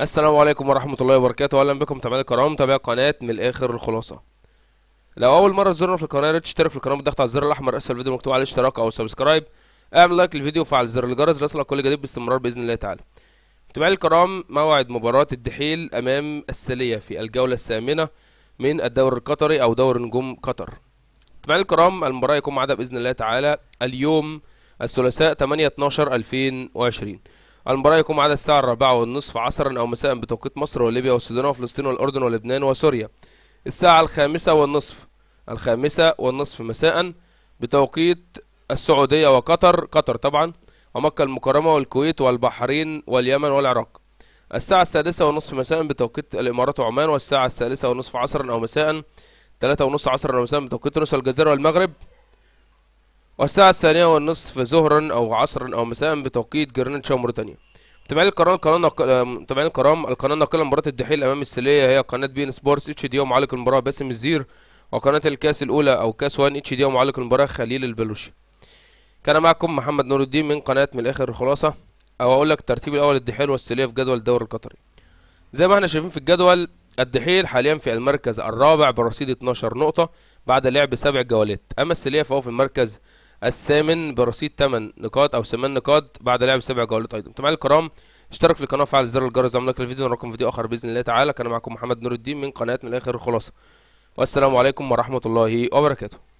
السلام عليكم ورحمة الله وبركاته أهلا بكم متابعينا الكرام متابعي قناة من الآخر الخلاصة لو أول مرة تزورنا في القناة يا ريت تشترك في القناة بالضغط على الزر الأحمر أسفل الفيديو مكتوب عليه اشتراك أو سبسكرايب اعمل لايك للفيديو وفعل زر الجرس ليصلك كل جديد باستمرار بإذن الله تعالى متابعينا الكرام موعد مباراة الدحيل أمام السلية في الجولة الثامنة من الدوري القطري أو دوري نجوم قطر متابعينا الكرام المباراة يكون ميعادها بإذن الله تعالى اليوم الثلاثاء 8 12 2020 المباراة يكون على الساعة الرابعة والنصف عصرا أو مساء بتوقيت مصر وليبيا والسودان وفلسطين والأردن ولبنان وسوريا الساعة الخامسة والنصف الخامسة والنصف مساء بتوقيت السعودية وقطر قطر طبعا ومكة المكرمة والكويت والبحرين واليمن والعراق الساعة السادسة والنصف مساء بتوقيت الإمارات وعمان والساعة الثالثة والنصف عصرا أو مساء ثلاثة ونصف عصرا أو مساء بتوقيت تونس والجزائر والمغرب والساعة الثانية والنصف ظهرا أو عصرا أو مساء بتوقيت جرينتش موريتانيا متابعين القناة القناة متابعين الكرام القناة الناقلة مباراة الدحيل أمام السلية هي قناة بي إن سبورتس اتش دي ومعلق المباراة باسم الزير وقناة الكاس الأولى أو كاس 1 اتش دي ومعلق المباراة خليل البلوشي كان معكم محمد نور الدين من قناة من الآخر الخلاصة أو أقول لك ترتيب الأول الدحيل والسلية في جدول الدوري القطري زي ما احنا شايفين في الجدول الدحيل حاليا في المركز الرابع برصيد 12 نقطة بعد لعب سبع جولات أما السلية فهو في المركز الثامن برصيد 8 نقاط او 8 نقاط بعد لعب سبع جولات ايضا تمام الكرام اشترك في القناه وفعل زر الجرس عملك الفيديو نراكم فيديو اخر باذن الله تعالى كان معكم محمد نور الدين من قناه من الاخر الخلاصه والسلام عليكم ورحمه الله وبركاته